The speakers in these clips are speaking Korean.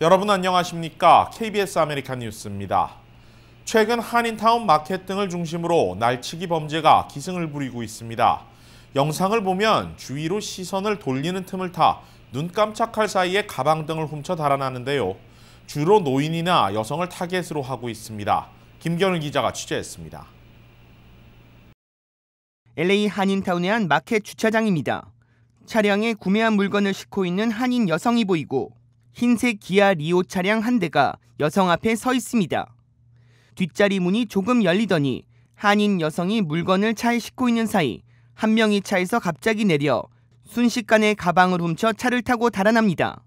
여러분 안녕하십니까? KBS 아메리칸 뉴스입니다. 최근 한인타운 마켓 등을 중심으로 날치기 범죄가 기승을 부리고 있습니다. 영상을 보면 주위로 시선을 돌리는 틈을 타 눈 깜짝할 사이에 가방 등을 훔쳐 달아나는데요. 주로 노인이나 여성을 타겟으로 하고 있습니다. 김경우 기자가 취재했습니다. LA 한인타운의 한 마켓 주차장입니다. 차량에 구매한 물건을 싣고 있는 한인 여성이 보이고 흰색 기아 리오 차량 한 대가 여성 앞에 서 있습니다. 뒷자리 문이 조금 열리더니 한인 여성이 물건을 차에 싣고 있는 사이 한 명이 차에서 갑자기 내려 순식간에 가방을 훔쳐 차를 타고 달아납니다.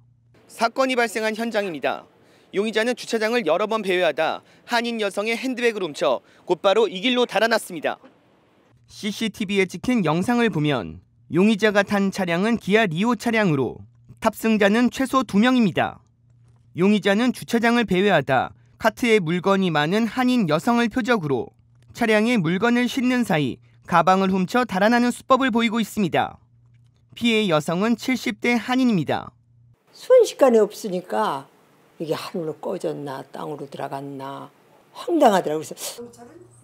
사건이 발생한 현장입니다. 용의자는 주차장을 여러 번 배회하다 한인 여성의 핸드백을 훔쳐 곧바로 이 길로 달아났습니다. CCTV에 찍힌 영상을 보면 용의자가 탄 차량은 기아 리오 차량으로 탑승자는 최소 2명입니다. 용의자는 주차장을 배회하다 카트에 물건이 많은 한인 여성을 표적으로 차량에 물건을 싣는 사이 가방을 훔쳐 달아나는 수법을 보이고 있습니다. 피해 여성은 70대 한인입니다. 순식간에 없으니까 이게 하늘로 꺼졌나 땅으로 들어갔나 황당하더라고요.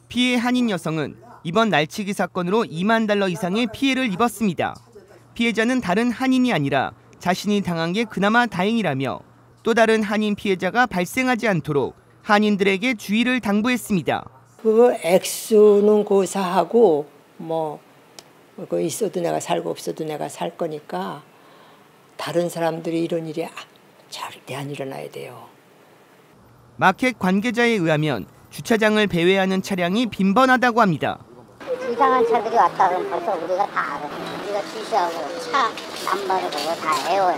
피해 한인 여성은 이번 날치기 사건으로 2만 달러 이상의 피해를 입었습니다. 피해자는 다른 한인이 아니라 자신이 당한 게 그나마 다행이라며 또 다른 한인 피해자가 발생하지 않도록 한인들에게 주의를 당부했습니다. 그 액수는 고사하고 뭐 있어도 내가 살고 없어도 내가 살 거니까 다른 사람들이 이런 일이 절대 안 일어나야 돼요. 마켓 관계자에 의하면 주차장을 배회하는 차량이 빈번하다고 합니다. 이상한 차들이 왔다 그럼 벌써 우리가 다 알아. 우리가 주시하고 차 남바를 보고 다 애워요.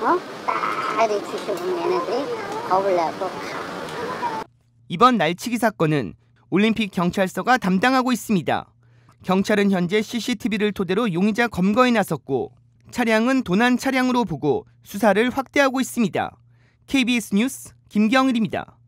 어? 딱 주시 보 얘네들이 겁을 내고 가. 이번 날치기 사건은 올림픽 경찰서가 담당하고 있습니다. 경찰은 현재 CCTV를 토대로 용의자 검거에 나섰고 차량은 도난 차량으로 보고 수사를 확대하고 있습니다. KBS 뉴스 김경일입니다.